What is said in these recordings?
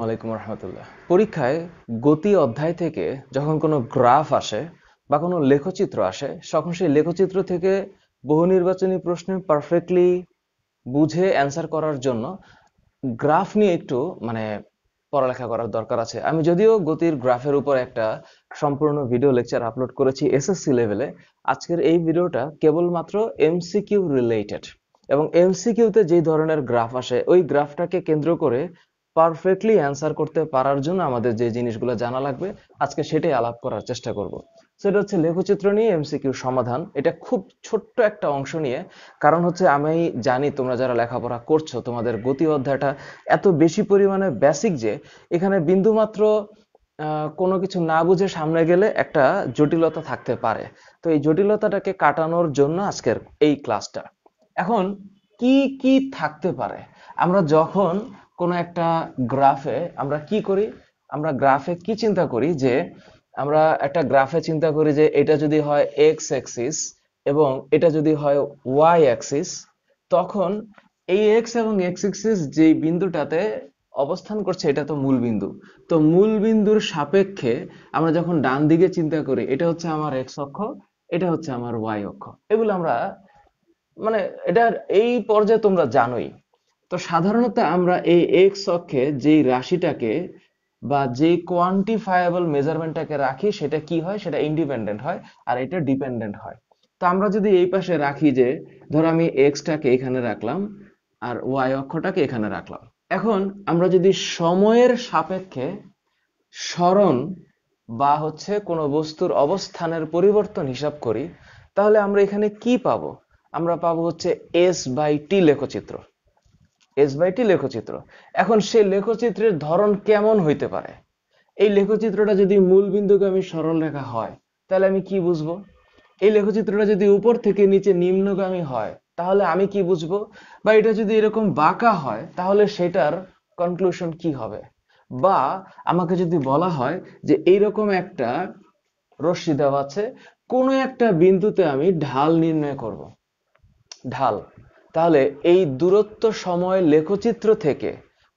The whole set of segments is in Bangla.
ওয়ালাইকুম রহমতুল্লাহ পরীক্ষায় গতি অধ্যায় থেকে যখন কোনো গ্রাফ আসে বা কোনো লেখচিত্র আসে তখন সেই লেখচিত্র থেকে বহু নির্বাচনী প্রশ্নে পারফেক্টলি বুঝে অ্যান্সার করার জন্য গ্রাফ নিয়ে একটু মানে পড়ালেখা করার দরকার আছে আমি যদিও গতির গ্রাফের উপর একটা সম্পূর্ণ ভিডিও লেকচার আপলোড করেছি এসএসসি লেভেলে আজকের এই ভিডিওটা কেবলমাত্র এমসিকিউ রিলেটেড এবং এমসিকিউতে যে ধরনের গ্রাফ আসে ওই গ্রাফটাকে কেন্দ্র করে পারফেক্টলি অ্যান্সার করতে পারার জন্য আমাদের যে জিনিসগুলো জানা লাগবে আজকে সেটাই আলাপ করার চেষ্টা করব সেটা হচ্ছে লেখচিত্র নিয়ে এমসিকিউ সমাধান এটা খুব ছোট্ট একটা অংশ নিয়ে কারণ হচ্ছে আমি জানি তোমরা যারা লেখাপড়া করছো তোমাদের গতি অধ্যায়টা এত বেশি পরিমাণে বেসিক যে এখানে বিন্দুমাত্র কোনো কিছু না বুঝে সামনে গেলে একটা জটিলতা থাকতে পারে তো এই জটিলতাটাকে কাটানোর জন্য আজকের এই ক্লাসটা এখন কি কি থাকতে পারে আমরা যখন কোনো একটা গ্রাফে আমরা কি করি আমরা গ্রাফে কি চিন্তা করি যে আমরা একটা গ্রাফে চিন্তা করি যে এটা যদি হয় এক্স অ্যাক্সিস এবং এটা যদি হয় ওয়াই অ্যাক্সিস তখন এই এক্স এবং এক্স অ্যাক্সিস যে বিন্দুটাতে অবস্থান করছে এটা তো মূল বিন্দু তো মূল বিন্দুর সাপেক্ষে আমরা যখন ডান দিকে চিন্তা করি এটা হচ্ছে আমার এক্স অক্ষ এটা হচ্ছে আমার ওয়াই অক্ষ এগুলো আমরা মানে এটা এই পর্যায়ে তোমরা জানোই তো সাধারণত আমরা এই এক্স অক্ষে যেই রাশিটাকে বা যে কোয়ান্টিফায়াবল মেজারমেন্টটাকে রাখি সেটা কি হয় সেটা ইন্ডিপেন্ডেন্ট হয় আর এটা ডিপেন্ডেন্ট হয় তো আমরা যদি এই পাশে রাখি যে ধরো আমি এক্সটাকে এখানে রাখলাম আর ওয়াই অক্ষটাকে এখানে রাখলাম এখন আমরা যদি সময়ের সাপেক্ষে স্মরণ বা হচ্ছে কোনো বস্তুর অবস্থানের পরিবর্তন হিসাব করি তাহলে আমরা এখানে কি পাবো আমরা পাবো হচ্ছে এস বাই টি লেখচিত্র এস এজবাইটি লেখচিত্র এখন সেই লেখচিত্রের ধরন কেমন হইতে পারে এই লেখচিত্রটা যদি মূলবিন্দুগামী সরলরেখা হয় তাহলে আমি কি বুঝব এই লেখচিত্রটা যদি উপর থেকে নিচে নিম্নগামী হয় তাহলে আমি কি বুঝব বা এটা যদি এরকম বাঁকা হয় তাহলে সেটার কনক্লুশন কি হবে বা আমাকে যদি বলা হয় যে এইরকম একটা রশ্মি দেওয়া আছে কোনো একটা বিন্দুতে আমি ঢাল নির্ণয় করব ঢাল তাহলে এই দূরত্ব সময় লেখচিত্র থেকে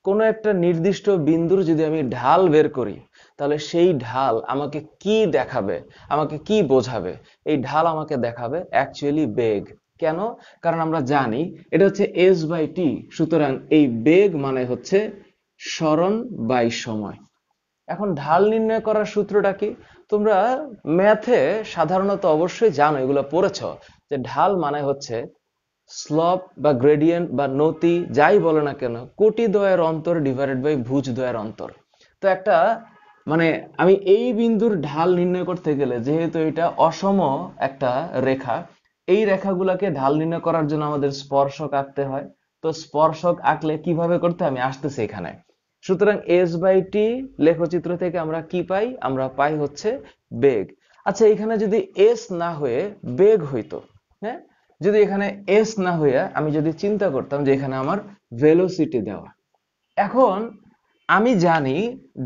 কোনো একটা নির্দিষ্ট বিন্দুর যদি আমি ঢাল বের করি তাহলে সেই ঢাল আমাকে কি দেখাবে আমাকে কি বোঝাবে এই ঢাল আমাকে দেখাবে অ্যাকচুয়ালি বেগ কেন কারণ আমরা জানি এটা হচ্ছে এস বাই টি সুতরাং এই বেগ মানে হচ্ছে স্মরণ বাই সময় এখন ঢাল নির্ণয় করার সূত্রটা কি তোমরা ম্যাথে সাধারণত অবশ্যই জানো এগুলো পড়েছ যে ঢাল মানে হচ্ছে স্লপ বা গ্রেডিয়েন্ট বা নতি যাই বলে না কেন কোটি দয়ের অন্তর ডিভাইডেড বাই ভুজ দয়ের অন্তর তো একটা মানে আমি এই বিন্দুর ঢাল নির্ণয় করতে গেলে যেহেতু এটা অসম একটা রেখা এই রেখাগুলোকে ঢাল নির্ণয় করার জন্য আমাদের স্পর্শক আঁকতে হয় তো স্পর্শক আঁকলে কিভাবে করতে আমি আসতেছি এখানে সুতরাং এস বাই টি লেখচিত্র থেকে আমরা কি পাই আমরা পাই হচ্ছে বেগ আচ্ছা এখানে যদি এস না হয়ে বেগ হইতো হ্যাঁ যদি এখানে এস না হইয়া আমি যদি চিন্তা করতাম যে এখানে আমার ভেলোসিটি দেওয়া এখন আমি জানি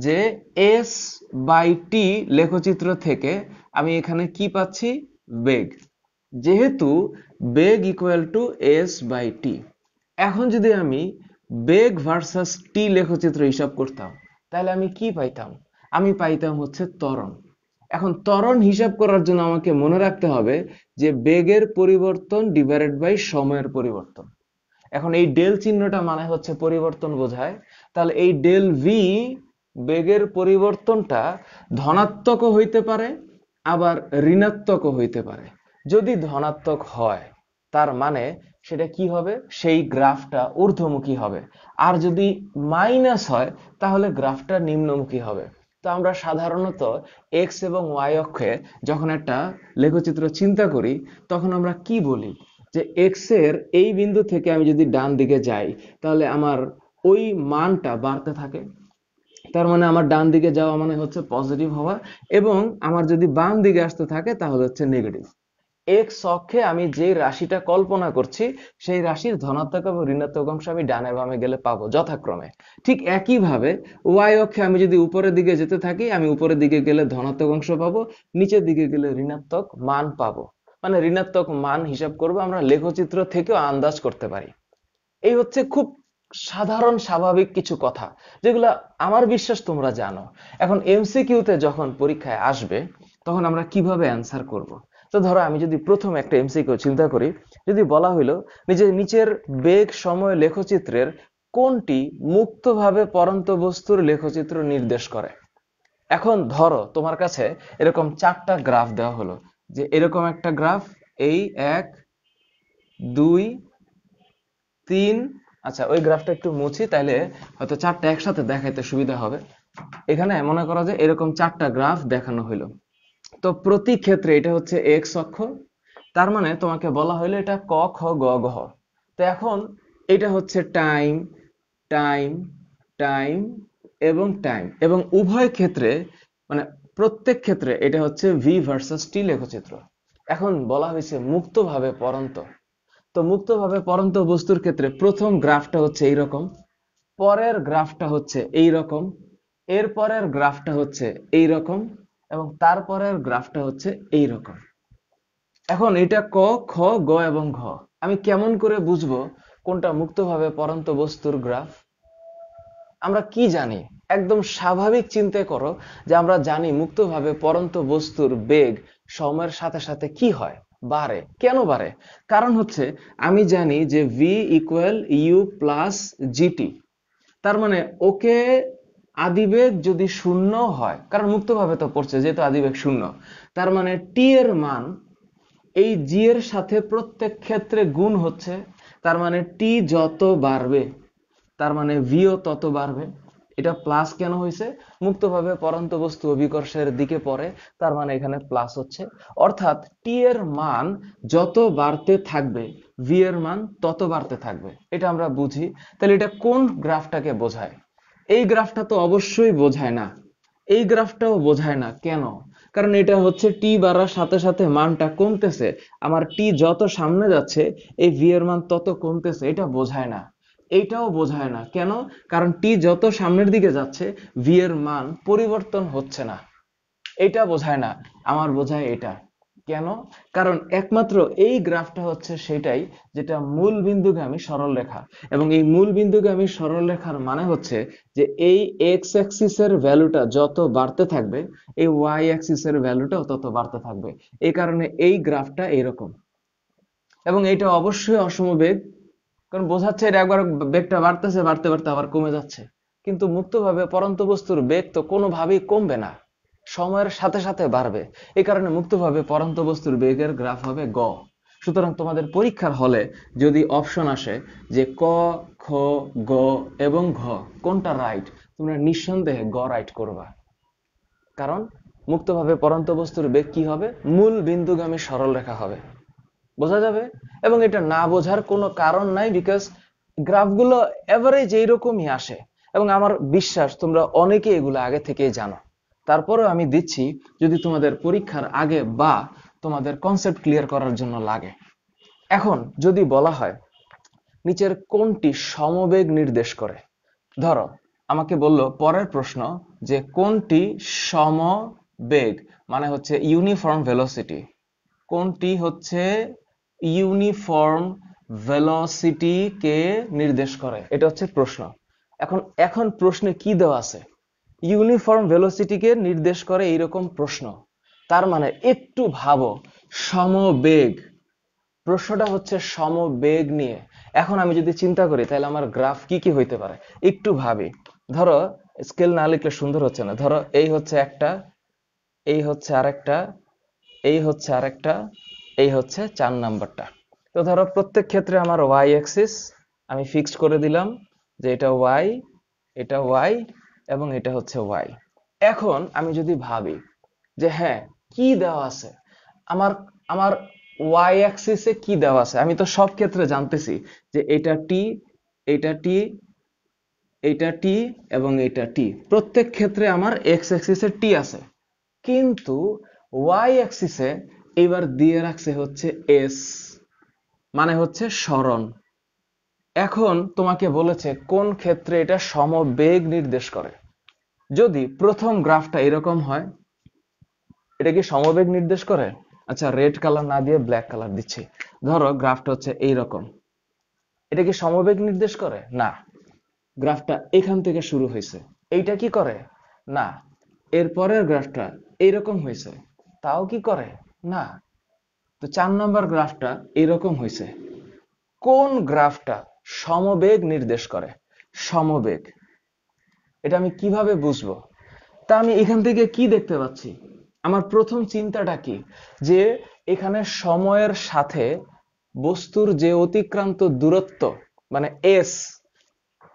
যে এস বাই টি লেখচিত্র থেকে আমি এখানে কি পাচ্ছি বেগ যেহেতু বেগ equal to S by T এখন যদি আমি বেগ ভার্সাস টি লেখচিত্র হিসাব করতাম তাহলে আমি কি পাইতাম আমি পাইতাম হচ্ছে ত্বরণ এখন ত্বরণ হিসাব করার জন্য আমাকে মনে রাখতে হবে যে বেগের পরিবর্তন ডিভাইডেড বাই সময়ের পরিবর্তন এখন এই ডেল চিহ্নটা মানে হচ্ছে পরিবর্তন বোঝায় তাহলে এই ডেল ভি বেগের পরিবর্তনটা ধনাত্মক হইতে পারে আবার ঋণাত্মক হইতে পারে যদি ধনাত্মক হয় তার মানে সেটা কি হবে সেই গ্রাফটা ঊর্ধ্বমুখী হবে আর যদি মাইনাস হয় তাহলে গ্রাফটা নিম্নমুখী হবে তো আমরা সাধারণত এক্স এবং ওয়াই অক্ষে যখন একটা লেখচিত্র চিন্তা করি তখন আমরা কি বলি যে এক্সের এর এই বিন্দু থেকে আমি যদি ডান দিকে যাই তাহলে আমার ওই মানটা বাড়তে থাকে তার মানে আমার ডান দিকে যাওয়া মানে হচ্ছে পজিটিভ হওয়া এবং আমার যদি বাম দিকে আসতে থাকে তাহলে হচ্ছে নেগেটিভ এক্স অক্ষে আমি যে রাশিটা কল্পনা করছি সেই রাশির ধনাত্মক এবং ঋণাত্মক অংশ আমি ডানে বামে গেলে পাবো যথাক্রমে ঠিক একইভাবে ওয়াই অক্ষে আমি যদি উপরের দিকে যেতে থাকি আমি উপরের দিকে গেলে ধনাত্মক অংশ পাবো নিচের দিকে গেলে ঋণাত্মক মান পাবো মানে ঋণাত্মক মান হিসাব করব আমরা লেখচিত্র থেকেও আন্দাজ করতে পারি এই হচ্ছে খুব সাধারণ স্বাভাবিক কিছু কথা যেগুলো আমার বিশ্বাস তোমরা জানো এখন এমসিকিউতে যখন পরীক্ষায় আসবে তখন আমরা কিভাবে অ্যান্সার করব। তো ধরো আমি যদি প্রথম একটা এমসিকিউ চিন্তা করি যদি বলা হইলো যে নিচের বেগ সময় লেখচিত্রের কোনটি মুক্তভাবে পরন্ত বস্তুর লেখচিত্র নির্দেশ করে এখন ধরো তোমার কাছে এরকম চারটা গ্রাফ দেওয়া হলো যে এরকম একটা গ্রাফ এই এক দুই তিন আচ্ছা ওই গ্রাফটা একটু মুছি তাহলে হয়তো চারটা একসাথে দেখাইতে সুবিধা হবে এখানে মনে করো যে এরকম চারটা গ্রাফ দেখানো হইলো তো প্রতি ক্ষেত্রে এটা হচ্ছে এক্স অক্ষ তার মানে তোমাকে বলা হইলো এটা ক খ গ ঘ তো এখন এটা হচ্ছে টাইম টাইম টাইম এবং টাইম এবং উভয় ক্ষেত্রে মানে প্রত্যেক ক্ষেত্রে এটা হচ্ছে ভি ভার্সেস টি লেখচিত্র এখন বলা হয়েছে মুক্তভাবে পরন্ত তো মুক্তভাবে পরন্ত বস্তুর ক্ষেত্রে প্রথম গ্রাফটা হচ্ছে এইরকম পরের গ্রাফটা হচ্ছে এই রকম পরের গ্রাফটা হচ্ছে এই রকম এবং তারপরের গ্রাফটা হচ্ছে এই রকম এখন এটা ক খ গ এবং ঘ আমি কেমন করে বুঝবো কোনটা মুক্তভাবে পরন্ত বস্তুর গ্রাফ আমরা কি জানি একদম স্বাভাবিক চিন্তা করো যে আমরা জানি মুক্তভাবে পরন্ত বস্তুর বেগ সময়ের সাথে সাথে কি হয় বাড়ে কেন বাড়ে কারণ হচ্ছে আমি জানি যে v equal U plus GT তার মানে ওকে আদিবেগ যদি শূন্য হয় কারণ মুক্তভাবে তো পড়ছে যেহেতু আদিবেগ শূন্য তার মানে টি এর মান এই জি এর সাথে প্রত্যেক ক্ষেত্রে গুণ হচ্ছে তার মানে টি যত বাড়বে তার মানে ভিও তত বাড়বে এটা প্লাস কেন হয়েছে মুক্তভাবে পরন্ত বস্তু অভিকর্ষের দিকে পড়ে তার মানে এখানে প্লাস হচ্ছে অর্থাৎ টি এর মান যত বাড়তে থাকবে ভি এর মান তত বাড়তে থাকবে এটা আমরা বুঝি তাহলে এটা কোন গ্রাফটাকে বোঝায় এই গ্রাফটা তো অবশ্যই বোঝায় না এই গ্রাফটাও বোঝায় না কেন কারণ এটা হচ্ছে টি বাড়ার সাথে সাথে মানটা কমতেছে আমার টি যত সামনে যাচ্ছে এই ভি এর মান তত কমতেছে এটা বোঝায় না এইটাও বোঝায় না কেন কারণ টি যত সামনের দিকে যাচ্ছে ভি এর মান পরিবর্তন হচ্ছে না এটা বোঝায় না আমার বোঝায় এটা কেন কারণ একমাত্র এই গ্রাফটা হচ্ছে সেটাই যেটা মূল বিন্দুকে আমি সরল রেখা এবং এই মূল বিন্দুকে আমি সরল রেখার মানে হচ্ছে যে এই এক্স অ্যাক্সিসের ভ্যালুটা যত বাড়তে থাকবে এই ওয়াই অ্যাক্সিসের ভ্যালুটাও তত বাড়তে থাকবে এই কারণে এই গ্রাফটা এরকম এবং এটা অবশ্যই অসমবেগ কারণ বোঝাচ্ছে এটা একবার বেগটা বাড়তেছে বাড়তে বাড়তে আবার কমে যাচ্ছে কিন্তু মুক্তভাবে পরন্ত বস্তুর বেগ তো কোনোভাবেই কমবে না সময়ের সাথে সাথে বাড়বে এই কারণে মুক্তভাবে পরান্ত বস্তুর বেগের গ্রাফ হবে গ সুতরাং তোমাদের পরীক্ষার হলে যদি অপশন আসে যে ক খ গ এবং ঘ কোনটা রাইট তোমরা নিঃসন্দেহে গ রাইট করবা কারণ মুক্তভাবে পরন্ত বস্তুর বেগ কি হবে মূল বিন্দুগামী সরল রেখা হবে বোঝা যাবে এবং এটা না বোঝার কোনো কারণ নাই বিকজ গ্রাফগুলো এভারেজ এইরকমই আসে এবং আমার বিশ্বাস তোমরা অনেকে এগুলো আগে থেকেই জানো তারপরে আমি দিচ্ছি যদি তোমাদের পরীক্ষার আগে বা তোমাদের কনসেপ্ট ক্লিয়ার করার জন্য লাগে এখন যদি বলা হয় নিচের কোনটি সমবেগ নির্দেশ করে ধরো আমাকে বলল পরের প্রশ্ন যে কোনটি সমবেগ মানে হচ্ছে ইউনিফর্ম ভেলোসিটি কোনটি হচ্ছে ইউনিফর্ম ভেলোসিটিকে নির্দেশ করে এটা হচ্ছে প্রশ্ন এখন এখন প্রশ্নে কি দেওয়া আছে ইউনিফর্ম ভেলোসিটিকে নির্দেশ করে এইরকম প্রশ্ন তার মানে একটু ভাবো সমবেগ প্রশ্নটা হচ্ছে সমবেগ নিয়ে এখন আমি যদি চিন্তা করি তাহলে আমার গ্রাফ কি কি হইতে পারে একটু ভাবি ধরো স্কেল না লিখলে সুন্দর হচ্ছে না ধরো এই হচ্ছে একটা এই হচ্ছে আরেকটা এই হচ্ছে আরেকটা এই হচ্ছে চার নাম্বারটা তো ধরো প্রত্যেক ক্ষেত্রে আমার ওয়াই অ্যাক্সিস আমি ফিক্সড করে দিলাম যে এটা ওয়াই এটা ওয়াই এবং এটা হচ্ছে ওয়াই এখন আমি যদি ভাবি যে হ্যাঁ কি দেওয়া আছে আমার আমার ওয়াই অ্যাক্সিসে কি দেওয়া আছে আমি তো সব ক্ষেত্রে জানতেছি যে এটা টি এটা টি এটা টি এবং এটা টি প্রত্যেক ক্ষেত্রে আমার এক্স অ্যাক্সিসে টি আছে কিন্তু ওয়াই অ্যাক্সিসে এবার দিয়ে রাখছে হচ্ছে এস মানে হচ্ছে স্মরণ এখন তোমাকে বলেছে কোন ক্ষেত্রে এটা সমবেগ নির্দেশ করে যদি প্রথম গ্রাফটা এরকম হয় এটা কি সমবেগ নির্দেশ করে আচ্ছা রেড কালার না দিয়ে ব্ল্যাক কালার দিচ্ছি ধরো গ্রাফটা হচ্ছে এই রকম এটা কি সমবেগ নির্দেশ করে না গ্রাফটা এখান থেকে শুরু হয়েছে এইটা কি করে না এরপরের গ্রাফটা এইরকম হয়েছে তাও কি করে না তো চার নম্বর গ্রাফটা এরকম হয়েছে কোন গ্রাফটা সমবেগ নির্দেশ করে সমবেগ এটা আমি কিভাবে বুঝবো তা আমি এখান থেকে কি দেখতে পাচ্ছি আমার প্রথম চিন্তাটা কি যে এখানে সময়ের সাথে বস্তুর যে অতিক্রান্ত দূরত্ব মানে এস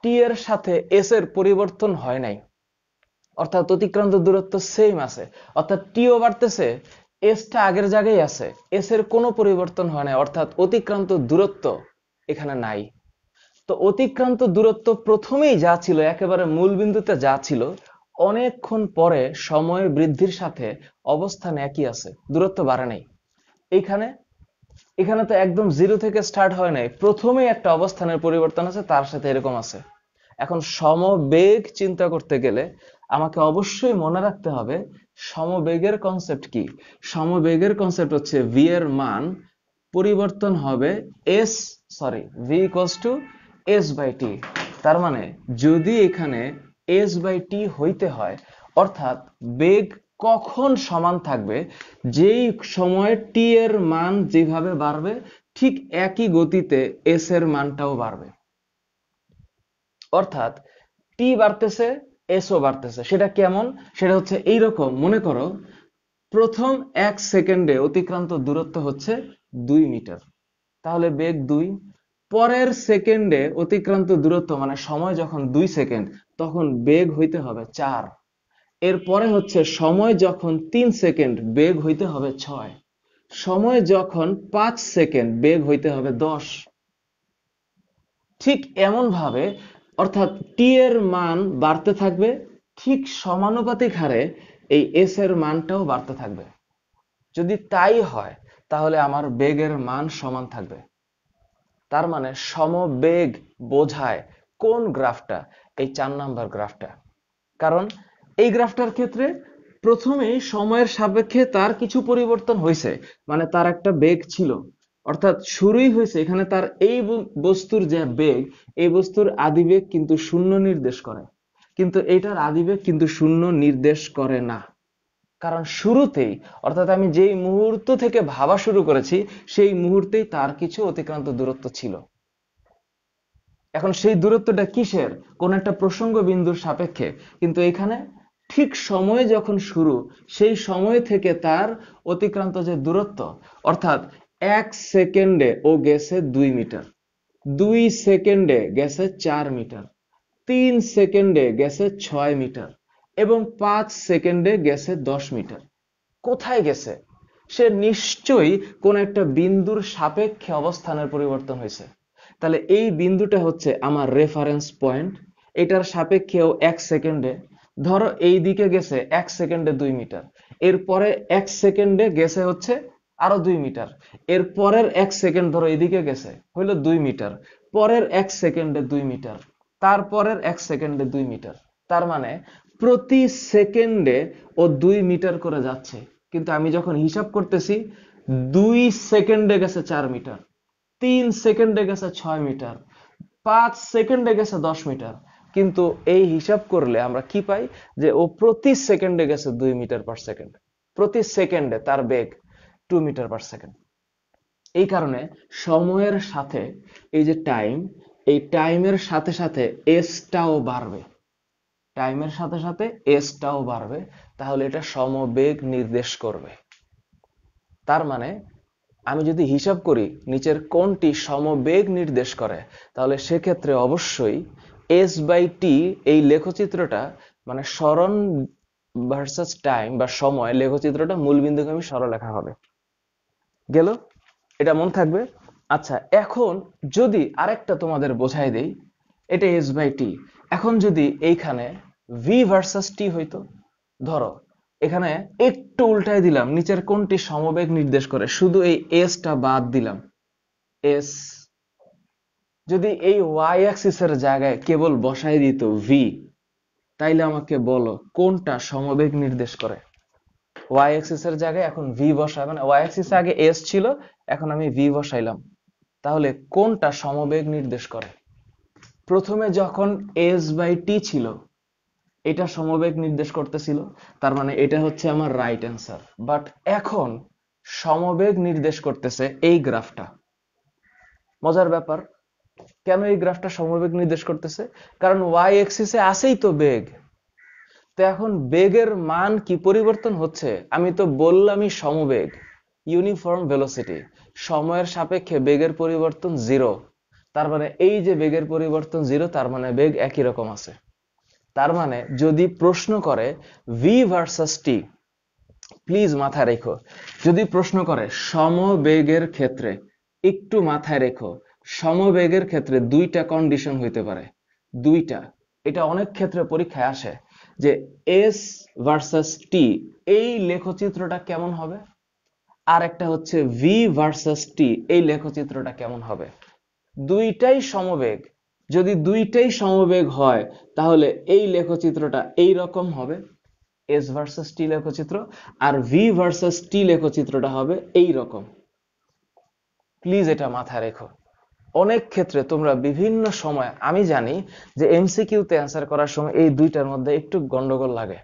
টি এর সাথে এস এর পরিবর্তন হয় নাই অর্থাৎ অতিক্রান্ত দূরত্ব সেম আছে অর্থাৎ টিও বাড়তেছে এসটা আগের জায়গায় আছে এস এর কোনো পরিবর্তন হয় নাই অর্থাৎ অতিক্রান্ত দূরত্ব এখানে নাই তো অতিক্রান্ত দূরত্ব প্রথমেই যা ছিল একেবারে মূল বিন্দুতে যা ছিল অনেকক্ষণ পরে সময় বৃদ্ধির সাথে অবস্থান একই আছে দূরত্ব বাড়ে নাই এইখানে এখানে তো একদম জিরো থেকে স্টার্ট হয় নাই প্রথমেই একটা অবস্থানের পরিবর্তন আছে তার সাথে এরকম আছে এখন সমবেগ চিন্তা করতে গেলে আমাকে অবশ্যই মনে রাখতে হবে সমবেগের কনসেপ্ট কি সমবেগের কনসেপ্ট হচ্ছে v এর মান পরিবর্তন হবে s sorry v equals to S by T তার মানে যদি এখানে এস বাই টি হইতে হয় অর্থাৎ বেগ কখন সমান থাকবে যেই সময় টি এর মান যেভাবে বাড়বে ঠিক একই গতিতে এস এর মানটাও বাড়বে অর্থাৎ টি বাড়তেছে এসও বাড়তেছে সেটা কেমন সেটা হচ্ছে এইরকম মনে করো প্রথম এক সেকেন্ডে অতিক্রান্ত দূরত্ব হচ্ছে দুই মিটার তাহলে বেগ দুই পরের সেকেন্ডে অতিক্রান্ত দূরত্ব মানে সময় যখন দুই সেকেন্ড তখন বেগ হইতে হবে চার এরপরে হচ্ছে সময় যখন তিন সেকেন্ড বেগ হইতে হবে ছয় সময় যখন পাঁচ সেকেন্ড বেগ হইতে হবে দশ ঠিক এমন ভাবে অর্থাৎ টি এর মান বাড়তে থাকবে ঠিক সমানুপাতিক হারে এই এস এর মানটাও বাড়তে থাকবে যদি তাই হয় তাহলে আমার বেগের মান সমান থাকবে তার মানে সমবেগ বোঝায় কোন গ্রাফটা এই চার নাম্বার গ্রাফটা কারণ এই গ্রাফটার ক্ষেত্রে প্রথমে সময়ের সাপেক্ষে তার কিছু পরিবর্তন হয়েছে মানে তার একটা বেগ ছিল অর্থাৎ শুরুই হয়েছে এখানে তার এই বস্তুর যে বেগ এই বস্তুর আদিবেগ কিন্তু শূন্য নির্দেশ করে কিন্তু এটার আদিবেগ কিন্তু শূন্য নির্দেশ করে না কারণ শুরুতেই অর্থাৎ আমি যেই মুহূর্ত থেকে ভাবা শুরু করেছি সেই মুহূর্তেই তার কিছু অতিক্রান্ত দূরত্ব ছিল এখন সেই দূরত্বটা কিসের কোন একটা প্রসঙ্গ বিন্দুর সাপেক্ষে কিন্তু এখানে ঠিক সময়ে যখন শুরু সেই সময় থেকে তার অতিক্রান্ত যে দূরত্ব অর্থাৎ এক সেকেন্ডে ও গেছে দুই মিটার দুই সেকেন্ডে গেছে চার মিটার তিন সেকেন্ডে গেছে ছয় মিটার এবং পাঁচ সেকেন্ডে গেছে দশ মিটার কোথায় গেছে সে নিশ্চয়ই কোন একটা বিন্দুর সাপেক্ষে অবস্থানের পরিবর্তন হয়েছে তাহলে এই বিন্দুটা হচ্ছে আমার রেফারেন্স পয়েন্ট এটার সাপেক্ষেও এক সেকেন্ডে ধরো এই দিকে গেছে এক সেকেন্ডে দুই মিটার এরপরে এক সেকেন্ডে গেছে হচ্ছে আরো দুই মিটার এর পরের এক সেকেন্ড ধরো এদিকে গেছে হইল দুই মিটার পরের এক সেকেন্ডে দুই মিটার তারপরের এক সেকেন্ডে দুই মিটার তার মানে প্রতি সেকেন্ডে ও দুই মিটার করে যাচ্ছে কিন্তু আমি যখন হিসাব করতেছি দুই সেকেন্ডে গেছে চার মিটার তিন সেকেন্ডে গেছে ছয় মিটার পাঁচ সেকেন্ডে গেছে দশ মিটার কিন্তু এই হিসাব করলে আমরা কি পাই যে ও প্রতি সেকেন্ডে গেছে দুই মিটার পার সেকেন্ড প্রতি সেকেন্ডে তার বেগ টু মিটার পার সেকেন্ড এই কারণে সময়ের সাথে এই যে টাইম এই টাইমের সাথে সাথে এসটাও বাড়বে টাইমের সাথে সাথে এসটাও বাড়বে তাহলে এটা সমবেগ নির্দেশ করবে তার মানে আমি যদি হিসাব করি নিচের কোনটি সমবেগ নির্দেশ করে তাহলে সেক্ষেত্রে অবশ্যই এস বাই টি এই লেখচিত্রটা মানে স্মরণ ভার্সাস টাইম বা সময় লেখচিত্রটা মূলবিন্দুগামী লেখা হবে গেল এটা মন থাকবে আচ্ছা এখন যদি আরেকটা তোমাদের বোঝাই দেই এটা এস বাই টি এখন যদি এইখানে ভি ভার্সাস টি হইতো ধরো এখানে একটু উল্টায় দিলাম নিচের কোনটি সমবেগ নির্দেশ করে শুধু এই এসটা বাদ দিলাম এস যদি এই ওয়াই অ্যাক্সিসের জায়গায় কেবল বসাই দিত ভি তাইলে আমাকে বলো কোনটা সমবেগ নির্দেশ করে ওয়াই অ্যাক্সিসের জায়গায় এখন ভি বসাই মানে ওয়াই অ্যাক্সিস আগে এস ছিল এখন আমি ভি বসাইলাম তাহলে কোনটা সমবেগ নির্দেশ করে প্রথমে যখন এস বাই টি ছিল এটা সমবেগ নির্দেশ করতেছিল তার মানে এটা হচ্ছে আমার রাইট অ্যান্সার বাট এখন সমবেগ নির্দেশ করতেছে এই গ্রাফটা মজার ব্যাপার কেন এই গ্রাফটা সমবেগ নির্দেশ করতেছে কারণ ওয়াই এক্সিসে আসেই তো বেগ তো এখন বেগের মান কি পরিবর্তন হচ্ছে আমি তো বললামই সমবেগ ইউনিফর্ম ভেলোসিটি সময়ের সাপেক্ষে বেগের পরিবর্তন জিরো তার মানে এই যে বেগের পরিবর্তন জিরো তার মানে বেগ একই রকম আছে তার মানে যদি প্রশ্ন করে ভি ভার্সাস টি প্লিজ মাথায় রেখো যদি প্রশ্ন করে সমবেগের ক্ষেত্রে একটু মাথায় রেখো সমবেগের ক্ষেত্রে দুইটা কন্ডিশন হইতে পারে দুইটা এটা অনেক ক্ষেত্রে পরীক্ষায় আসে যে এস ভার্সাস টি এই লেখচিত্রটা কেমন হবে আর একটা হচ্ছে ভি ভার্সাস টি এই লেখচিত্রটা কেমন হবে দুইটাই সমবেগ যদি দুইটাই সমবেগ হয় তাহলে এই লেখচিত্রটা এই রকম হবে এস ভার্সেস টি লেখচিত্র আর ভি ভার্সেস টি লেখচিত্রটা হবে এই রকম প্লিজ এটা মাথায় রেখো অনেক ক্ষেত্রে তোমরা বিভিন্ন সময় আমি জানি যে এমসিকিউতে অ্যান্সার করার সময় এই দুইটার মধ্যে একটু গন্ডগোল লাগে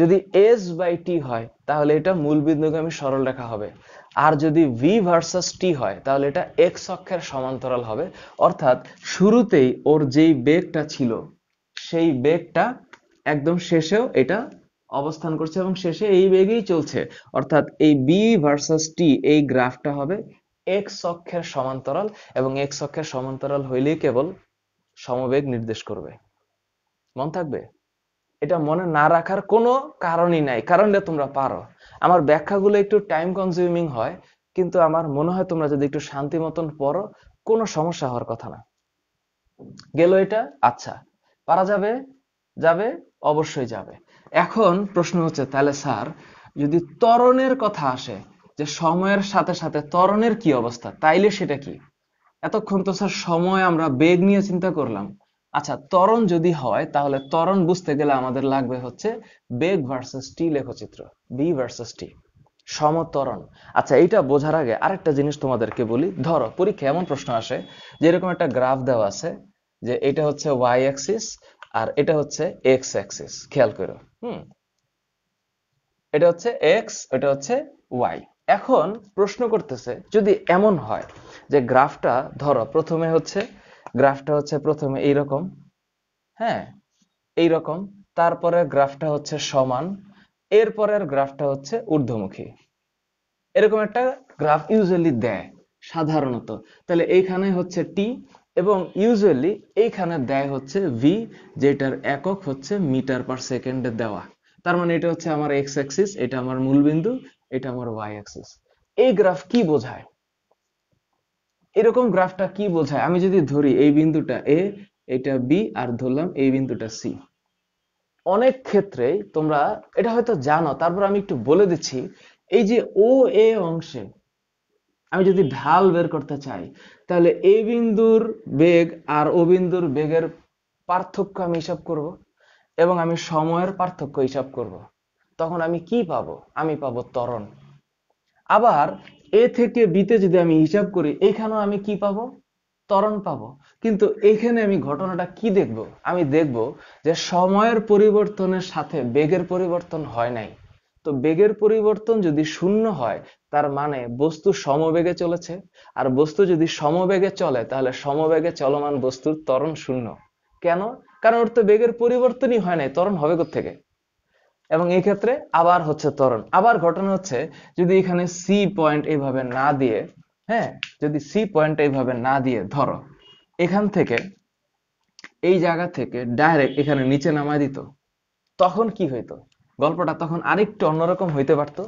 যদি এস বাই টি হয় তাহলে এটা মূল বিন্দুকে আমি সরল রেখা হবে আর যদি ভি ভার্সাস টি হয় তাহলে এটা এক্স অক্ষের সমান্তরাল হবে অর্থাৎ শুরুতেই ওর যেই বেগটা ছিল সেই বেগটা একদম শেষেও এটা অবস্থান করছে এবং শেষে এই বেগেই চলছে অর্থাৎ এই বি ভার্সাস টি এই গ্রাফটা হবে এক্স অক্ষের সমান্তরাল এবং এক্স অক্ষের সমান্তরাল হইলেই কেবল সমবেগ নির্দেশ করবে মন থাকবে এটা মনে না রাখার কোনো কারণই নাই কারণটা তোমরা পারো আমার ব্যাখ্যাগুলো একটু টাইম কনজিউমিং হয় কিন্তু আমার মনে হয় তোমরা যদি একটু শান্তি মতন পড়ো কোনো সমস্যা হওয়ার কথা না গেল এটা আচ্ছা পারা যাবে যাবে অবশ্যই যাবে এখন প্রশ্ন হচ্ছে তাহলে স্যার যদি তরণের কথা আসে যে সময়ের সাথে সাথে তরণের কি অবস্থা তাইলে সেটা কি এতক্ষণ তো স্যার সময় আমরা বেগ নিয়ে চিন্তা করলাম আচ্ছা ত্বরণ যদি হয় তাহলে ত্বরণ বুঝতে গেলে আমাদের লাগবে হচ্ছে বেগ ভার্সেস টি লেখচিত্র বি ভার্সেস টি সমতরণ আচ্ছা এইটা বোঝার আগে আরেকটা জিনিস তোমাদেরকে বলি ধরো পরীক্ষা এমন প্রশ্ন আসে যে এরকম একটা গ্রাফ দেওয়া আছে যে এটা হচ্ছে ওয়াই অ্যাক্সিস আর এটা হচ্ছে এক্স অ্যাক্সিস খেয়াল করো হুম এটা হচ্ছে এক্স এটা হচ্ছে ওয়াই এখন প্রশ্ন করতেছে যদি এমন হয় যে গ্রাফটা ধরো প্রথমে হচ্ছে গ্রাফটা হচ্ছে প্রথমে এইরকম হ্যাঁ এইরকম তারপরের গ্রাফটা হচ্ছে সমান এরপরের গ্রাফটা হচ্ছে ঊর্ধ্বমুখী এরকম একটা গ্রাফ ইউজুয়ালি দেয় সাধারণত তাহলে এইখানে হচ্ছে টি এবং ইউজুয়ালি এইখানে দেয় হচ্ছে ভি যেটার একক হচ্ছে মিটার পার সেকেন্ডে দেওয়া তার মানে এটা হচ্ছে আমার এক্স অ্যাক্সিস এটা আমার মূল বিন্দু এটা আমার ওয়াই অ্যাক্সিস এই গ্রাফ কি বোঝায় এরকম গ্রাফটা কি বোঝায় আমি যদি ধরি এই বিন্দুটা এ এটা বি আর ধরলাম এই বিন্দুটা সি অনেক ক্ষেত্রে তোমরা এটা হয়তো জানো তারপর আমি একটু বলে দিচ্ছি এই যে ও এ অংশে আমি যদি ঢাল বের করতে চাই তাহলে এ বিন্দুর বেগ আর ও বিন্দুর বেগের পার্থক্য আমি হিসাব করব এবং আমি সময়ের পার্থক্য হিসাব করব তখন আমি কি পাবো আমি পাবো ত্বরণ আবার এ থেকে বিতে যদি আমি হিসাব করি এখানেও আমি কি পাবো ত্বরণ পাবো কিন্তু এখানে আমি ঘটনাটা কি দেখব আমি দেখব যে সময়ের পরিবর্তনের সাথে বেগের পরিবর্তন হয় নাই তো বেগের পরিবর্তন যদি শূন্য হয় তার মানে বস্তু সমবেগে চলেছে আর বস্তু যদি সমবেগে চলে তাহলে সমবেগে চলমান বস্তুর ত্বরণ শূন্য কেন কারণ ওর তো বেগের পরিবর্তনই হয় নাই ত্বরণ হবে থেকে এবং এই ক্ষেত্রে আবার হচ্ছে ত্বরণ আবার ঘটনা হচ্ছে যদি এখানে সি পয়েন্ট এইভাবে না দিয়ে হ্যাঁ যদি সি পয়েন্ট এইভাবে না দিয়ে ধরো এখান থেকে এই জায়গা থেকে ডাইরেক্ট এখানে নিচে নামায় দিত তখন কি হইতো গল্পটা তখন আরেকটু অন্যরকম হইতে পারতো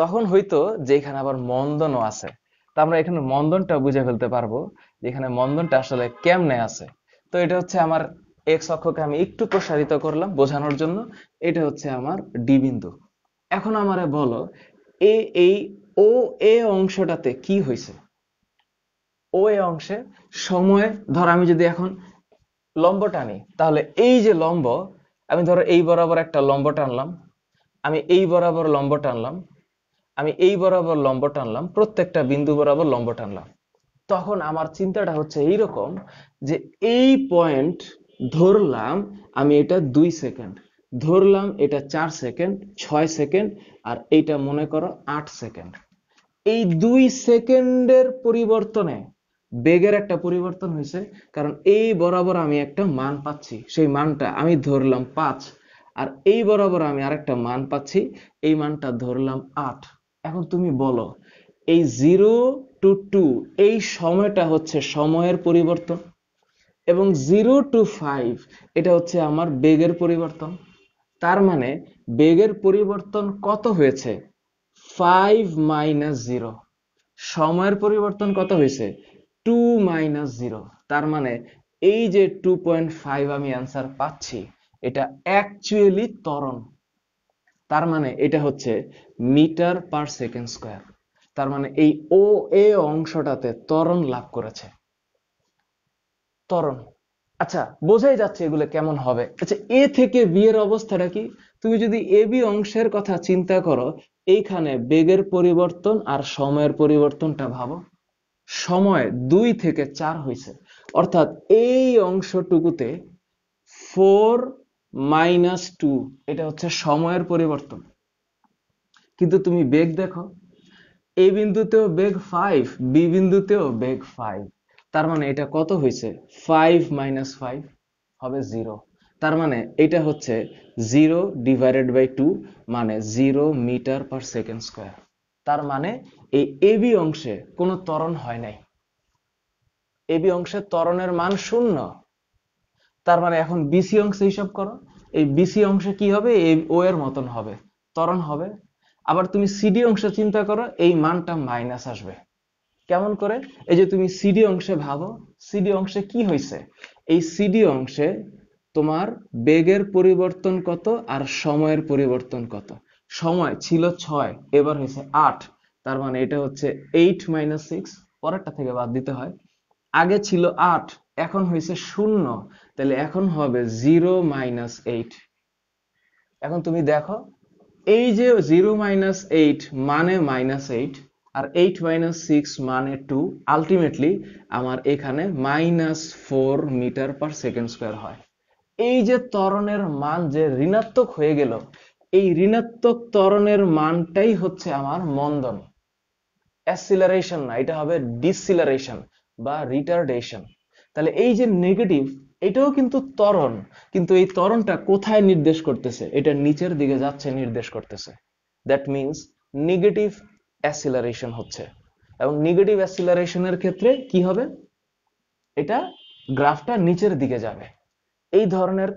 তখন হইতো যে এখানে আবার মন্দনও আছে তা আমরা এখানে মন্দনটা বুঝে ফেলতে পারবো যে এখানে মন্দনটা আসলে কেমনে আছে তো এটা হচ্ছে আমার এক্স অক্ষকে আমি একটু প্রসারিত করলাম বোঝানোর জন্য এটা হচ্ছে আমার ডি বিন্দু এখন আমারে বলো এ এই ও এ অংশটাতে কি হয়েছে ও এ অংশে সময় ধর আমি যদি এখন লম্ব টানি তাহলে এই যে লম্ব আমি ধরো এই বরাবর একটা লম্ব টানলাম আমি এই বরাবর লম্ব টানলাম আমি এই বরাবর লম্ব টানলাম প্রত্যেকটা বিন্দু বরাবর লম্ব টানলাম তখন আমার চিন্তাটা হচ্ছে এইরকম যে এই পয়েন্ট ধরলাম আমি এটা দুই সেকেন্ড ধরলাম এটা চার সেকেন্ড ছয় সেকেন্ড আর এইটা মনে করো আট সেকেন্ড এই দুই সেকেন্ডের পরিবর্তনে বেগের একটা পরিবর্তন হয়েছে কারণ এই বরাবর আমি একটা মান পাচ্ছি সেই মানটা আমি ধরলাম পাঁচ আর এই বরাবর আমি আরেকটা মান পাচ্ছি এই মানটা ধরলাম আট এখন তুমি বলো এই জিরো টু টু এই সময়টা হচ্ছে সময়ের পরিবর্তন এবং জিরো টু ফাইভ এটা হচ্ছে আমার বেগের পরিবর্তন তার মানে বেগের পরিবর্তন কত হয়েছে ফাইভ মাইনাস জিরো সময়ের পরিবর্তন কত হয়েছে টু মাইনাস জিরো তার মানে এই যে টু পয়েন্ট ফাইভ আমি অ্যান্সার পাচ্ছি এটা অ্যাকচুয়ালি ত্বরণ তার মানে এটা হচ্ছে মিটার পার সেকেন্ড স্কোয়ার তার মানে এই ও এ অংশটাতে ত্বরণ লাভ করেছে ত্বরণ আচ্ছা বোঝাই যাচ্ছে এগুলো কেমন হবে আচ্ছা এ থেকে বি এর অবস্থাটা কি তুমি যদি এ বি অংশের কথা চিন্তা করো এইখানে বেগের পরিবর্তন আর সময়ের পরিবর্তনটা ভাবো সময় দুই থেকে চার হয়েছে অর্থাৎ এই অংশটুকুতে ফোর মাইনাস টু এটা হচ্ছে সময়ের পরিবর্তন কিন্তু তুমি বেগ দেখো এ বিন্দুতেও বেগ ফাইভ বি বিন্দুতেও বেগ ফাইভ তার মানে এটা কত হয়েছে ফাইভ মাইনাস ফাইভ হবে জিরো তার মানে এটা হচ্ছে জিরো ডিভাইডেড বাই টু মানে zero metre per second square তার মানে এই এবি অংশে কোনো ত্বরণ হয় নাই এবি অংশে ত্বরণের মান শূন্য তার মানে এখন বিসি অংশে হিসাব করো এই বিসি অংশে কি হবে ও এর মতন হবে ত্বরণ হবে আবার তুমি সিডি অংশে চিন্তা করো এই মানটা মাইনাস আসবে কেমন করে এই যে তুমি সিডি অংশে ভাবো সিডি অংশে কি হয়েছে এই সিডি অংশে তোমার বেগের পরিবর্তন কত আর সময়ের পরিবর্তন কত সময় ছিল ছয় এবার হয়েছে আট তার মানে এটা হচ্ছে এইট মাইনাস সিক্স পরেরটা থেকে বাদ দিতে হয় আগে ছিল আট এখন হয়েছে শূন্য তাহলে এখন হবে জিরো মাইনাস এইট এখন তুমি দেখো এই যে জিরো মাইনাস এইট মানে মাইনাস এইট আর এইট মাইনাস সিক্স মানে টু আলটিমেটলি আমার এখানে minus four metre per second square হয় এই যে ত্বরণের মান যে ঋণাত্মক হয়ে গেল এই ঋণাত্মক ত্বরণের মানটাই হচ্ছে আমার মন্দন অ্যাসিলারেশন না এটা হবে ডিসিলারেশন বা রিটার্ডেশন তাহলে এই যে নেগেটিভ এটাও কিন্তু ত্বরণ কিন্তু এই ত্বরণটা কোথায় নির্দেশ করতেছে এটা নিচের দিকে যাচ্ছে নির্দেশ করতেছে দ্যাট মিনস নেগেটিভ অ্যাসিলারেশন হচ্ছে এবং নেগেটিভ অ্যাসিলারেশনের ক্ষেত্রে কি হবে এটা গ্রাফটা নিচের দিকে যাবে এই ধরনের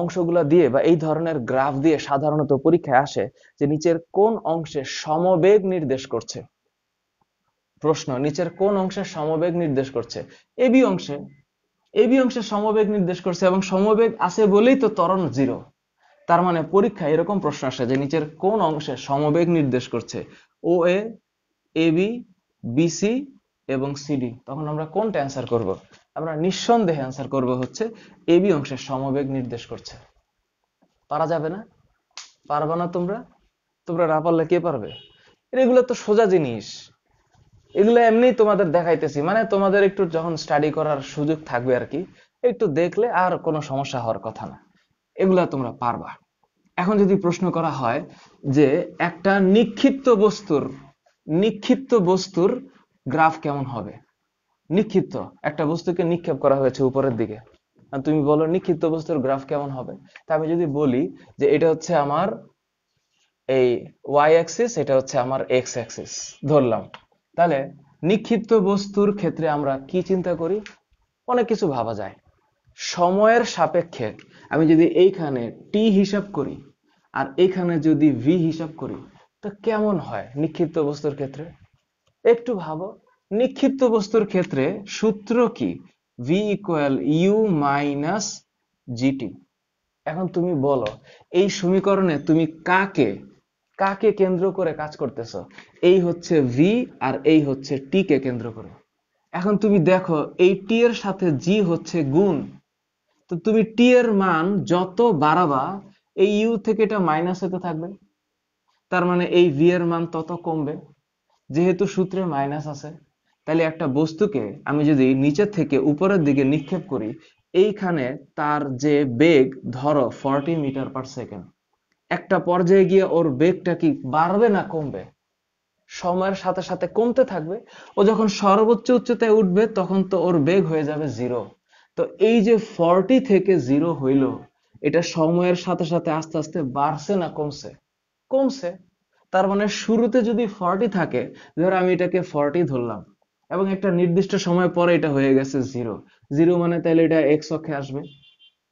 অংশগুলো দিয়ে বা এই ধরনের গ্রাফ দিয়ে সাধারণত পরীক্ষায় আসে যে নিচের কোন অংশে সমবেগ নির্দেশ করছে প্রশ্ন নিচের কোন অংশে সমবেগ নির্দেশ করছে এবি অংশে এবি অংশে সমবেগ নির্দেশ করছে এবং সমবেগ আছে বলেই তো তরণ জিরো তার মানে পরীক্ষায় এরকম প্রশ্ন আসে যে নিচের কোন অংশে সমবেগ নির্দেশ করছে ও এ BC বি বিসি এবং CD তখন আমরা কোনটা অ্যানসার করব আমরা নিঃসন্দেহে অ্যানসার করব হচ্ছে AB অংশের সমবেগ নির্দেশ করছে পারা যাবে না পারবে না তোমরা তোমরা না পারলে কে পারবে এগুলো তো সোজা জিনিস এগুলো এমনি তোমাদের দেখাইতেছি মানে তোমাদের একটু যখন স্টাডি করার সুযোগ থাকবে আর কি একটু দেখলে আর কোনো সমস্যা হওয়ার কথা না এগুলা তোমরা পারবা এখন যদি প্রশ্ন করা হয় যে একটা নিক্ষিপ্ত বস্তুর নিক্ষিপ্ত বস্তুর গ্রাফ কেমন হবে নিক্ষিপ্ত একটা বস্তুকে নিক্ষেপ করা হয়েছে উপরের দিকে তুমি বলো নিক্ষিপ্ত বস্তুর গ্রাফ কেমন হবে তা আমি যদি বলি যে এটা হচ্ছে আমার এই ওয়াই অ্যাক্সিস এটা হচ্ছে আমার এক্স অ্যাক্সিস ধরলাম তাহলে নিক্ষিপ্ত বস্তুর ক্ষেত্রে আমরা কি চিন্তা করি অনেক কিছু ভাবা যায় সময়ের সাপেক্ষে আমি যদি এইখানে টি হিসাব করি আর এখানে যদি ভি হিসাব করি তো কেমন হয় নিক্ষিপ্ত বস্তুর ক্ষেত্রে একটু ভাবো নিক্ষিপ্ত বস্তুর ক্ষেত্রে সূত্র কি V equal U minus GT এখন তুমি বলো এই সমীকরণে তুমি কাকে কাকে কেন্দ্র করে কাজ করতেছ এই হচ্ছে ভি আর এই হচ্ছে টি কে কেন্দ্র করে এখন তুমি দেখো এই টি এর সাথে জি হচ্ছে গুণ তো তুমি টি এর মান যত বাড়াবা এই ইউ থেকে এটা মাইনাস হতে থাকবে তার মানে এই ভি এর মান তত কমবে যেহেতু সূত্রে মাইনাস আছে তাহলে একটা বস্তুকে আমি যদি নিচে থেকে উপরের দিকে নিক্ষেপ করি এইখানে তার যে বেগ ধরো ফর্টি মিটার পার সেকেন্ড একটা পর্যায়ে গিয়ে ওর বেগটা কি বাড়বে না কমবে সময়ের সাথে সাথে কমতে থাকবে ও যখন সর্বোচ্চ উচ্চতায় উঠবে তখন তো ওর বেগ হয়ে যাবে জিরো তো এই যে ফর্টি থেকে জিরো হইল এটা সময়ের সাথে সাথে আস্তে আস্তে বাড়ছে না কমছে কমছে তার মানে শুরুতে যদি ফর্টি থাকে ধর আমি এটাকে ফর্টি ধরলাম এবং একটা নির্দিষ্ট সময় পরে এটা হয়ে গেছে জিরো জিরো মানে তাহলে এটা এক্স অক্ষে আসবে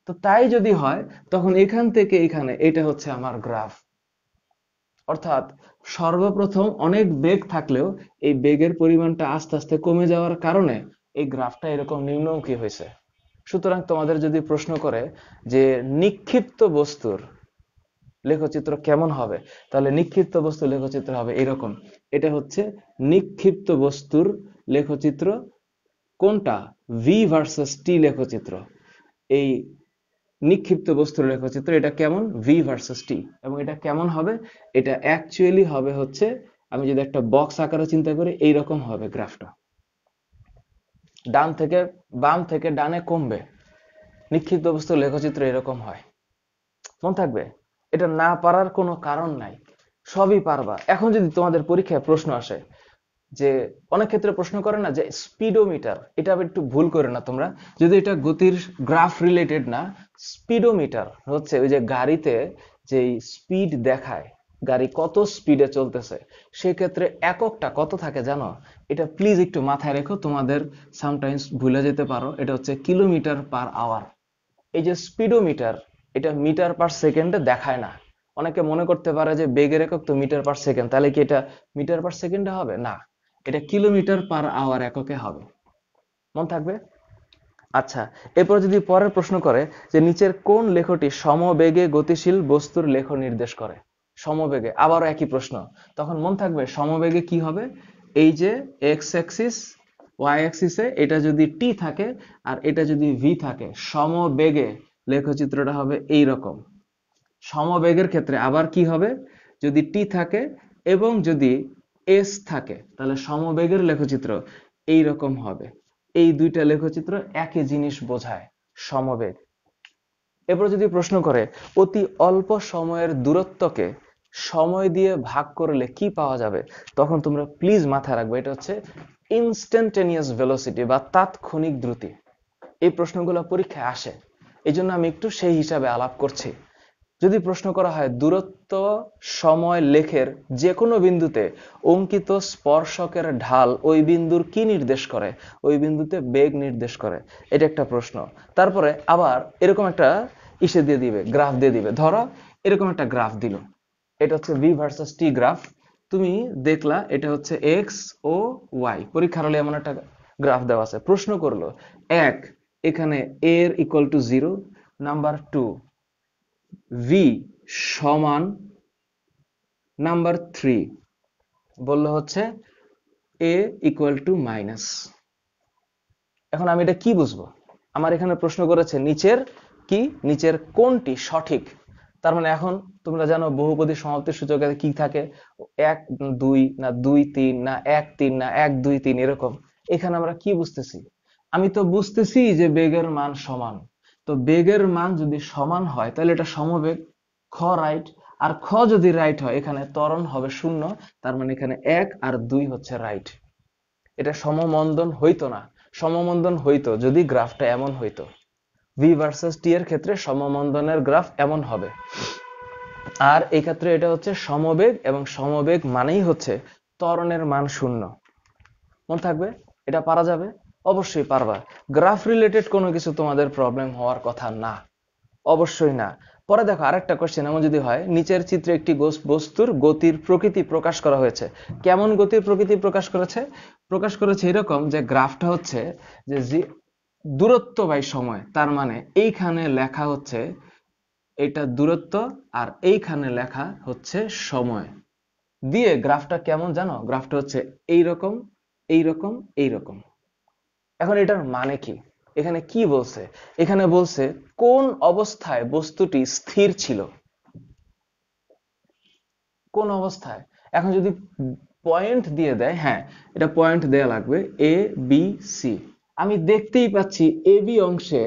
তো তাই যদি হয় তখন এখান থেকে এখানে এটা হচ্ছে আমার গ্রাফ অর্থাৎ সর্বপ্রথম অনেক বেগ থাকলেও এই বেগের পরিমাণটা আস্তে আস্তে কমে যাওয়ার কারণে এই গ্রাফটা এরকম নিম্নমুখী হয়েছে সুতরাং তোমাদের যদি প্রশ্ন করে যে নিক্ষিপ্ত বস্তুর লেখচিত্র কেমন হবে তাহলে নিক্ষিপ্ত বস্তুর লেখচিত্র হবে এরকম এটা হচ্ছে নিক্ষিপ্ত বস্তুর লেখচিত্র কোনটা ভি ভার্সেস টি লেখচিত্র এই নিক্ষিপ্ত বস্তুর লেখচিত্র এটা কেমন ভি ভার্সেস টি এবং এটা কেমন হবে এটা অ্যাকচুয়ালি হবে হচ্ছে আমি যদি একটা বক্স আকারে চিন্তা করি এইরকম হবে গ্রাফটা ডান থেকে বাম থেকে ডানে কমবে নিক্ষিপ্ত বস্তু লেখচিত্র এরকম হয় মনে থাকবে এটা না পারার কোনো কারণ নাই সবই পারবা এখন যদি তোমাদের পরীক্ষায় প্রশ্ন আসে যে অনেক ক্ষেত্রে প্রশ্ন করে না যে স্পিডোমিটার এটা একটু ভুল করে না তোমরা যদি এটা গতির গ্রাফ রিলেটেড না স্পিডোমিটার হচ্ছে ওই যে গাড়িতে যে স্পিড দেখায় গাড়ি কত স্পিডে চলতেছে সেক্ষেত্রে এককটা কত থাকে জানো এটা প্লিজ একটু মাথায় রেখো তোমাদের সামটাইমস ভুলে যেতে পারো এটা হচ্ছে কিলোমিটার পার আওয়ার এই যে স্পিডোমিটার এটা মিটার পার সেকেন্ডে দেখায় না অনেকে মনে করতে পারে যে বেগের একক তো মিটার পার সেকেন্ড তাহলে কি এটা মিটার পার সেকেন্ডে হবে না এটা কিলোমিটার পার আওয়ার এককে হবে মন থাকবে আচ্ছা এরপর যদি পরের প্রশ্ন করে যে নিচের কোন লেখটি সমবেগে গতিশীল বস্তুর লেখ নির্দেশ করে সমবেগে আবারও একই প্রশ্ন তখন মন থাকবে সমবেগে কি হবে এই যে এক্স অ্যাক্সিস ওয়াই অ্যাক্সিসে এটা যদি টি থাকে আর এটা যদি ভি থাকে সমবেগে লেখচিত্রটা হবে এই রকম সমবেগের ক্ষেত্রে আবার কি হবে যদি টি থাকে এবং যদি এস থাকে তাহলে সমবেগের লেখচিত্র এই রকম হবে এই দুইটা লেখচিত্র একই জিনিস বোঝায় সমবেগ এরপর যদি প্রশ্ন করে অতি অল্প সময়ের দূরত্বকে সময় দিয়ে ভাগ করলে কি পাওয়া যাবে তখন তোমরা প্লিজ মাথায় রাখবে এটা হচ্ছে ইনস্ট্যান্টেনিয়াস ভেলোসিটি বা তাৎক্ষণিক দ্রুতি এই প্রশ্নগুলো পরীক্ষায় আসে এই জন্য আমি একটু সেই হিসাবে আলাপ করছি যদি প্রশ্ন করা হয় দূরত্ব সময় লেখের যে কোনো বিন্দুতে অঙ্কিত স্পর্শকের ঢাল ওই বিন্দুর কি নির্দেশ করে ওই বিন্দুতে বেগ নির্দেশ করে এটা একটা প্রশ্ন তারপরে আবার এরকম একটা ইসে দিয়ে দিবে গ্রাফ দিয়ে দিবে ধরো এরকম একটা গ্রাফ দিল এটা হচ্ছে ভি ভার্সেস টি গ্রাফ তুমি দেখলা এটা হচ্ছে এক্স ও ওয়াই পরীক্ষার হলে এমন একটা গ্রাফ দেওয়া আছে প্রশ্ন করলো এক এখানে এর equal to zero number two ভি সমান নাম্বার থ্রি বললো হচ্ছে এ ইকুয়াল টু মাইনাস এখন আমি এটা কি বুঝবো আমার এখানে প্রশ্ন করেছে নিচের কি নিচের কোনটি সঠিক তার মানে এখন তোমরা জানো বহুপদী সমাপ্তির সূচক কি থাকে এক দুই না দুই তিন না এক তিন না এক দুই তিন এরকম এখানে আমরা কি বুঝতেছি আমি তো বুঝতেছি যে বেগের মান সমান তো বেগের মান যদি সমান হয় তাহলে এটা সমবেগ খ রাইট আর খ যদি রাইট হয় এখানে তরণ হবে শূন্য তার মানে এখানে এক আর দুই হচ্ছে রাইট এটা সমমন্দন হইতো না সমমন্দন হইতো যদি গ্রাফটা এমন হইতো ভি ভার্সেস টি এর ক্ষেত্রে সমমন্দনের গ্রাফ এমন হবে আর এই ক্ষেত্রে এটা হচ্ছে সমবেগ এবং সমবেগ মানেই হচ্ছে ত্বরণের মান শূন্য মনে থাকবে এটা পারা যাবে অবশ্যই পারবা গ্রাফ রিলেটেড কোনো কিছু তোমাদের প্রবলেম হওয়ার কথা না অবশ্যই না পরে দেখো আরেকটা কোশ্চেন এমন যদি হয় নিচের চিত্রে একটি বস্তুর গতির প্রকৃতি প্রকাশ করা হয়েছে কেমন গতির প্রকৃতি প্রকাশ করেছে প্রকাশ করেছে এরকম যে গ্রাফটা হচ্ছে যে দূরত্ব বাই সময় তার মানে এইখানে লেখা হচ্ছে এটা দূরত্ব আর এইখানে লেখা হচ্ছে সময় দিয়ে গ্রাফটা কেমন জানো গ্রাফটা হচ্ছে এই রকম এই রকম এই রকম এখন এটার মানে কি এখানে কি বলছে এখানে বলছে কোন অবস্থায় বস্তুটি স্থির ছিল কোন অবস্থায় এখন যদি পয়েন্ট দিয়ে দেয় হ্যাঁ এটা পয়েন্ট দেয়া লাগবে এ বি সি আমি দেখতেই পাচ্ছি এবি অংশে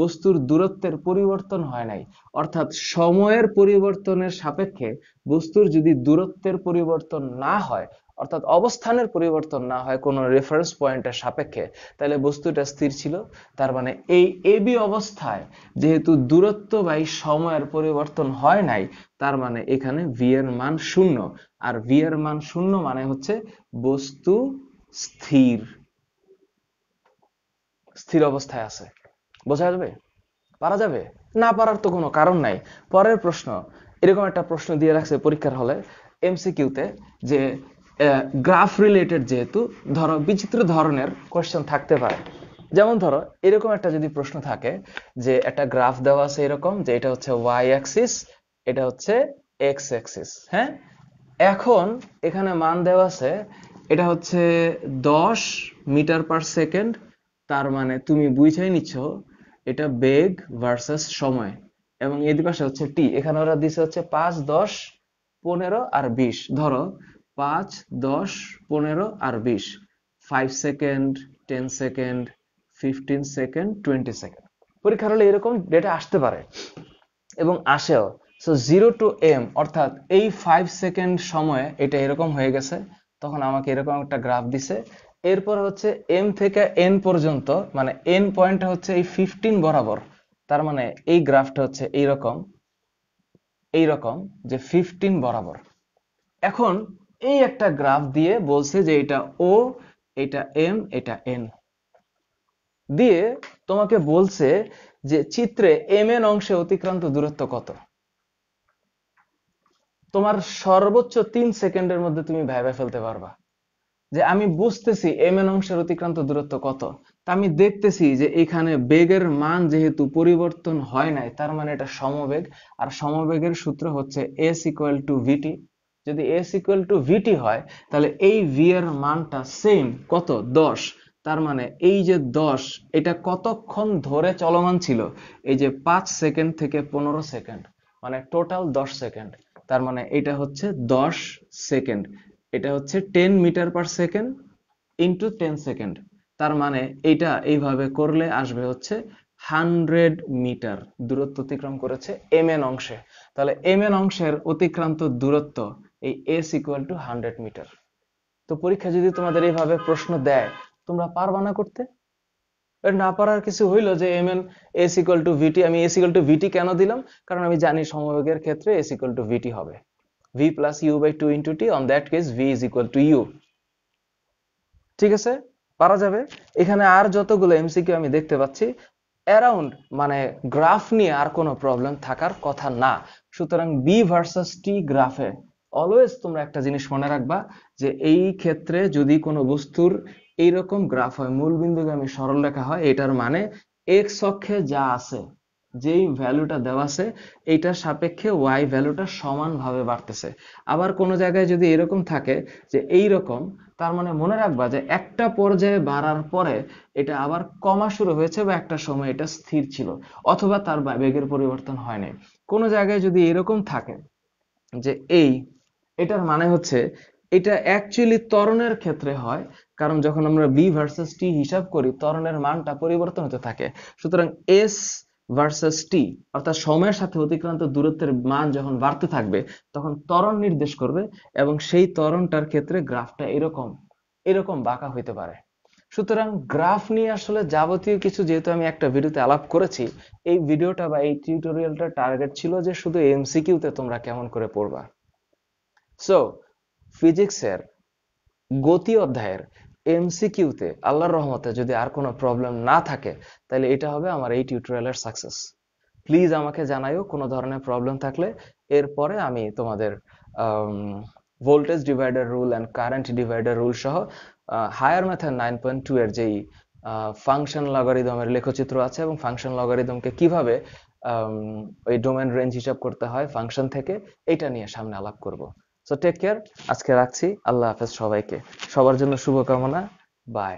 বস্তুর দূরত্বের পরিবর্তন হয় নাই অর্থাৎ সময়ের পরিবর্তনের সাপেক্ষে বস্তুর যদি দূরত্বের পরিবর্তন না হয় অর্থাৎ অবস্থানের পরিবর্তন না হয় কোনো রেফারেন্স পয়েন্টের সাপেক্ষে তাহলে বস্তুটা স্থির ছিল তার মানে এই এবি অবস্থায় যেহেতু দূরত্ব বা সময়ের পরিবর্তন হয় নাই তার মানে এখানে ভি এর মান শূন্য আর ভি এর মান শূন্য মানে হচ্ছে বস্তু স্থির স্থির অবস্থায় আছে বোঝা যাবে পারা যাবে না পারার তো কোনো কারণ নাই পরের প্রশ্ন এরকম একটা প্রশ্ন দিয়ে রাখছে পরীক্ষার হলে এমসিকিউতে যে গ্রাফ রিলেটেড যেহেতু ধরো বিচিত্র ধরনের কোয়েশ্চেন থাকতে পারে যেমন ধরো এরকম একটা যদি প্রশ্ন থাকে যে একটা গ্রাফ দেওয়া আছে এরকম যে এটা হচ্ছে ওয়াই অ্যাক্সিস এটা হচ্ছে এক্স অ্যাক্সিস হ্যাঁ এখন এখানে মান দেওয়া আছে এটা হচ্ছে দশ মিটার পার সেকেন্ড তার মানে তুমি বুঝাই নিচ্ছ এটা বেগ ভার্সেস সময় এবং এই পাশে হচ্ছে টি এখানে ওরা দিছে হচ্ছে পাঁচ দশ পনেরো আর বিশ ধরো পাঁচ দশ পনেরো আর বিশ five second ten second fifteen second twenty second পরীক্ষার হলে এরকম ডেটা আসতে পারে এবং আসেও সো জিরো টু এম অর্থাৎ এই ফাইভ সেকেন্ড সময়ে এটা এরকম হয়ে গেছে তখন আমাকে এরকম একটা গ্রাফ দিছে এরপর হচ্ছে এম থেকে এন পর্যন্ত মানে এন পয়েন্ট হচ্ছে এই ফিফটিন বরাবর তার মানে এই গ্রাফটা হচ্ছে এইরকম এইরকম যে ফিফটিন বরাবর এখন এই একটা গ্রাফ দিয়ে বলছে যে এটা ও এটা এম এটা এন দিয়ে তোমাকে বলছে যে চিত্রে এম এন অংশে অতিক্রান্ত দূরত্ব কত তোমার সর্বোচ্চ তিন সেকেন্ডের মধ্যে তুমি ভাইবা ফেলতে পারবা যে আমি বুঝতেছি এম এন অংশের অতিক্রান্ত দূরত্ব কত তা আমি দেখতেছি যে এখানে বেগের মান যেহেতু পরিবর্তন হয় নাই তার মানে এটা সমবেগ আর সমবেগের সূত্র হচ্ছে এস ইকুয়াল টু ভিটি যদি এস ইকুয়াল টু ভিটি হয় তাহলে এই ভি এর মানটা সেম কত দশ তার মানে এই যে দশ এটা কতক্ষণ ধরে চলমান ছিল এই যে পাঁচ সেকেন্ড থেকে পনেরো সেকেন্ড মানে টোটাল দশ সেকেন্ড তার মানে এটা হচ্ছে দশ সেকেন্ড এটা হচ্ছে ten metre per second into ten second তার মানে এইটা এইভাবে করলে আসবে হচ্ছে হান্ড্রেড মিটার দূরত্ব অতিক্রম করেছে এম এন অংশে তাহলে এম এন অংশের অতিক্রান্ত দূরত্ব এই S equal to hundred metre তো পরীক্ষা যদি তোমাদের এইভাবে প্রশ্ন দেয় তোমরা পারবা না করতে না পারার কিছু হইলো যে এম এন এস ইকুয়াল টু ভিটি আমি এস ইকুয়াল টু ভিটি কেন দিলাম কারণ আমি জানি সমবেগের ক্ষেত্রে এস ইকুয়াল টু ভিটি হবে v plus u by 2 into t on that case v is equal to u ঠিক আছে পারা যাবে এখানে আর যতগুলো এমসিকিউ আমি দেখতে পাচ্ছি অ্যারাউন্ড মানে গ্রাফ নিয়ে আর কোনো প্রবলেম থাকার কথা না সুতরাং বি ভার্সাস টি গ্রাফে অলওয়েজ তোমরা একটা জিনিস মনে রাখবা যে এই ক্ষেত্রে যদি কোনো বস্তুর এইরকম গ্রাফ হয় মূল সরল সরলরেখা হয় এটার মানে এক্স অক্ষে যা আছে যেই ভ্যালুটা দেওয়া আছে এইটার সাপেক্ষে ওয়াই ভ্যালুটা সমানভাবে বাড়তেছে আবার কোনো জায়গায় যদি এরকম থাকে যে এই রকম তার মানে মনে রাখবা যে একটা পর্যায়ে বাড়ার পরে এটা আবার কমা শুরু হয়েছে বা একটা সময় এটা স্থির ছিল অথবা তার বেগের পরিবর্তন হয়নি কোনো জায়গায় যদি এরকম থাকে যে এই এটার মানে হচ্ছে এটা অ্যাকচুয়ালি তরণের ক্ষেত্রে হয় কারণ যখন আমরা বি ভার্সেস টি হিসাব করি তরণের মানটা পরিবর্তন হতে থাকে সুতরাং এস ভার্সেস টি অর্থাৎ সময়ের সাথে অতিক্রান্ত দূরত্বের মান যখন বাড়তে থাকবে তখন ত্বরণ নির্দেশ করবে এবং সেই ত্বরণটার ক্ষেত্রে গ্রাফটা এরকম এরকম বাঁকা হইতে পারে সুতরাং গ্রাফ নিয়ে আসলে যাবতীয় কিছু যেহেতু আমি একটা ভিডিওতে আলাপ করেছি এই ভিডিওটা বা এই টিউটোরিয়ালটা টার্গেট ছিল যে শুধু এমসিকিউতে তোমরা কেমন করে পড়বা সো ফিজিক্সের গতি অধ্যায়ের এমসিকিউতে আল্লাহর রহমতে যদি আর কোনো প্রবলেম না থাকে তাহলে এটা হবে আমার এই টিউটোরিয়ালের সাকসেস প্লিজ আমাকে জানাইও কোনো ধরনের প্রবলেম থাকলে এরপরে আমি তোমাদের voltage divider rule and current divider rule সহ হায়ার ম্যাথের নাইন পয়েন্ট টু এর যেই ফাংশন লগারিদমের লেখচিত্র আছে এবং ফাংশন লগারিদমকে কিভাবে ওই ডোমেন রেঞ্জ হিসাব করতে হয় ফাংশন থেকে এটা নিয়ে সামনে আলাপ করব সো টেক কেয়ার আজকে রাখছি আল্লাহ হাফেজ সবাইকে সবার জন্য শুভকামনা বাই